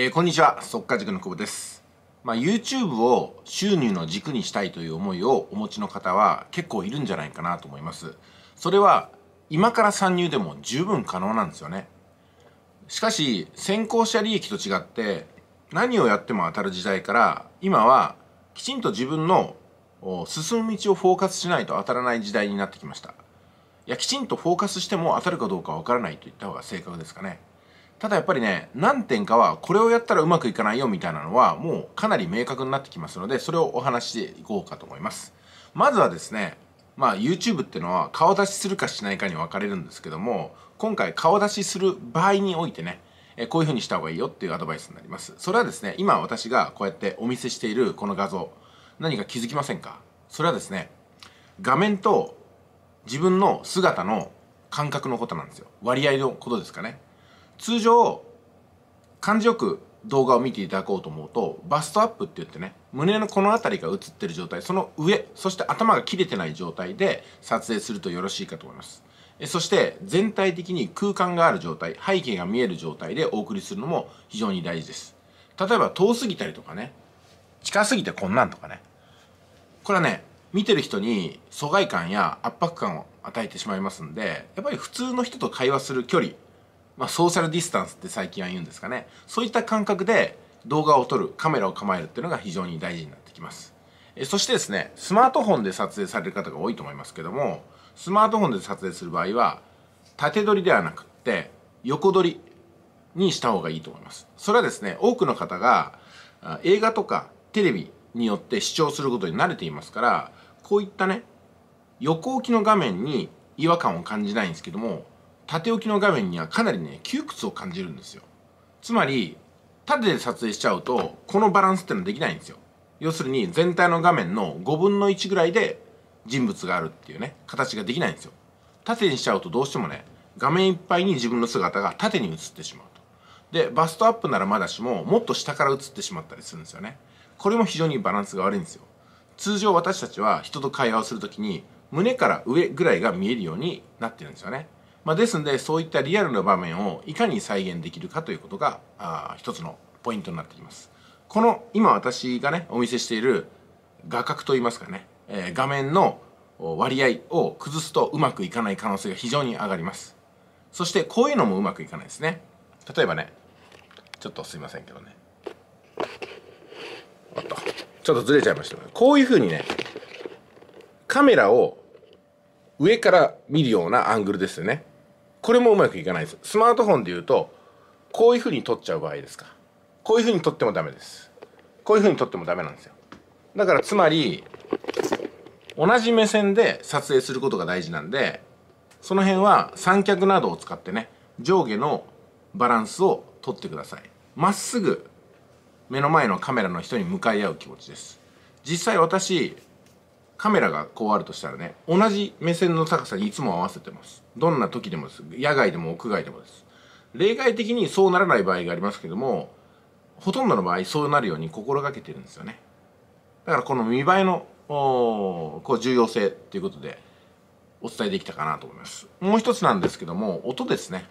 えー、こんにちは速稼塾の久保です、まあ、YouTube を収入の軸にしたいという思いをお持ちの方は結構いるんじゃないかなと思いますそれは今から参入でも十分可能なんですよねしかし先行者利益と違って何をやっても当たる時代から今はきちんと自分の進む道をフォーカスしないと当たらない時代になってきましたいやきちんとフォーカスしても当たるかどうかわからないといった方が正確ですかねただやっぱりね何点かはこれをやったらうまくいかないよみたいなのはもうかなり明確になってきますのでそれをお話していこうかと思いますまずはですねまあ YouTube ってのは顔出しするかしないかに分かれるんですけども今回顔出しする場合においてねえこういう風にした方がいいよっていうアドバイスになりますそれはですね今私がこうやってお見せしているこの画像何か気づきませんかそれはですね画面と自分の姿の感覚のことなんですよ割合のことですかね通常感じよく動画を見ていただこうと思うとバストアップって言ってね胸のこの辺りが映ってる状態その上そして頭が切れてない状態で撮影するとよろしいかと思いますそして全体的に空間がある状態背景が見える状態でお送りするのも非常に大事です例えば遠すぎたりとかね近すぎてこんなんとかねこれはね見てる人に疎外感や圧迫感を与えてしまいますんでやっぱり普通の人と会話する距離まあ、ソーシャルディスタンスって最近は言うんですかねそういった感覚で動画を撮るカメラを構えるっていうのが非常に大事になってきますそしてですねスマートフォンで撮影される方が多いと思いますけどもスマートフォンで撮影する場合は縦撮りではなくって横撮りにした方がいいと思いますそれはですね多くの方が映画とかテレビによって視聴することに慣れていますからこういったね横置きの画面に違和感を感じないんですけども縦置きの画面にはかなりね窮屈を感じるんですよつまり縦で撮影しちゃうとこのバランスってのはできないんですよ要するに全体の画面の5分の1ぐらいで人物があるっていうね形ができないんですよ縦にしちゃうとどうしてもね画面いっぱいに自分の姿が縦に映ってしまうとでバストアップならまだしももっと下から映ってしまったりするんですよねこれも非常にバランスが悪いんですよ通常私たちは人と会話をする時に胸から上ぐらいが見えるようになってるんですよねまあ、ですのでそういったリアルな場面をいかに再現できるかということがあ一つのポイントになってきますこの今私がねお見せしている画角といいますかね、えー、画面の割合を崩すとうまくいかない可能性が非常に上がりますそしてこういうのもうまくいかないですね例えばねちょっとすいませんけどねおっとちょっとずれちゃいましたこういうふうにねカメラを上から見るようなアングルですよねこれもうまくいかないですスマートフォンで言うとこういうふうに撮っちゃう場合ですかこういうふうに撮ってもダメですこういうふうに撮ってもダメなんですよだからつまり同じ目線で撮影することが大事なんでその辺は三脚などを使ってね上下のバランスをとってくださいまっすぐ目の前のカメラの人に向かい合う気持ちです実際私カメラがこうあるとしたらね同じ目線の高さにいつも合わせてますどんな時でもです野外でも屋外でもです例外的にそうならない場合がありますけどもほとんどの場合そうなるように心がけてるんですよねだからこの見栄えのこう重要性っていうことでお伝えできたかなと思いますもう一つなんですけども音ですね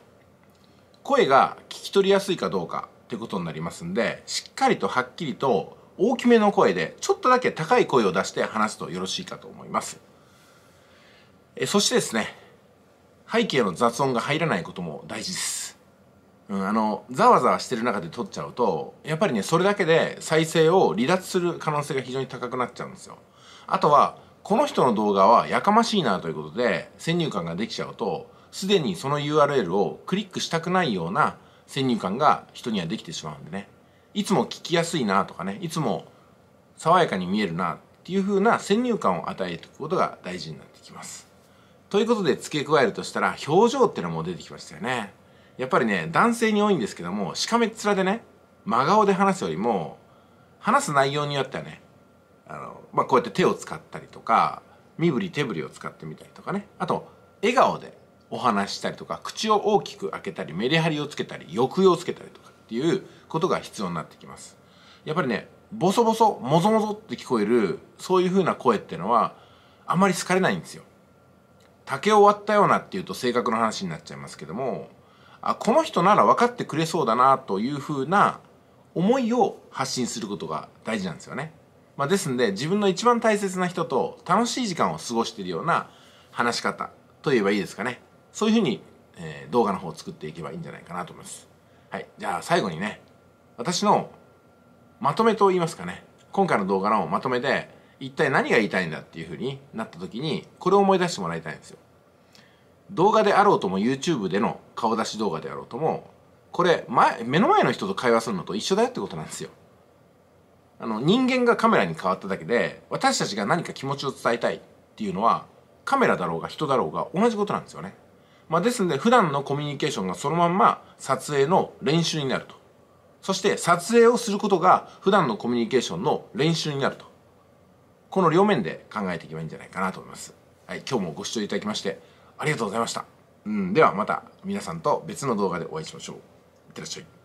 声が聞き取りやすいかどうかってことになりますんでしっかりとはっきりと大きめの声でちょっとだけ高い声を出して話すとよろしいかと思いますえそしてですね背景の雑音が入らないことも大事です、うん、あのざわざわしてる中で撮っちゃうとやっぱりねそれだけで再生を離脱する可能性が非常に高くなっちゃうんですよあとはこの人の動画はやかましいなということで先入観ができちゃうとすでにその URL をクリックしたくないような先入観が人にはできてしまうんでねいつも聞きやすいなとかねいつも爽やかに見えるなっていう風な先入観を与えていくことが大事になってきます。ということで付け加えるとしたら表情ってのも出てきましたよね。やっぱりね男性に多いんですけどもしかめっ面でね真顔で話すよりも話す内容によってはねあの、まあ、こうやって手を使ったりとか身振り手振りを使ってみたりとかねあと笑顔でお話したりとか口を大きく開けたりメリハリをつけたり抑揚をつけたりとかっていうことが必要になってきます。やっぱりね、ボソボソ、もぞもぞって聞こえる、そういう風な声ってのは、あまり好かれないんですよ。竹を割ったようなっていうと性格の話になっちゃいますけども、あ、この人なら分かってくれそうだなという風な思いを発信することが大事なんですよね。まあ、ですんで、自分の一番大切な人と楽しい時間を過ごしているような話し方といえばいいですかね。そういう風に、えー、動画の方を作っていけばいいんじゃないかなと思います。はい、じゃあ最後にね私のまとめと言いますかね今回の動画のまとめで一体何が言いたいんだっていうふうになった時にこれを思い出してもらいたいんですよ動画であろうとも YouTube での顔出し動画であろうともこれ前目の前の人と会話するのと一緒だよってことなんですよあの人間がカメラに変わっただけで私たちが何か気持ちを伝えたいっていうのはカメラだろうが人だろうが同じことなんですよねまあ、ですので普段のコミュニケーションがそのまんま撮影の練習になるとそして撮影をすることが普段のコミュニケーションの練習になるとこの両面で考えていけばいいんじゃないかなと思います、はい、今日もご視聴いただきましてありがとうございました、うん、ではまた皆さんと別の動画でお会いしましょういってらっしゃい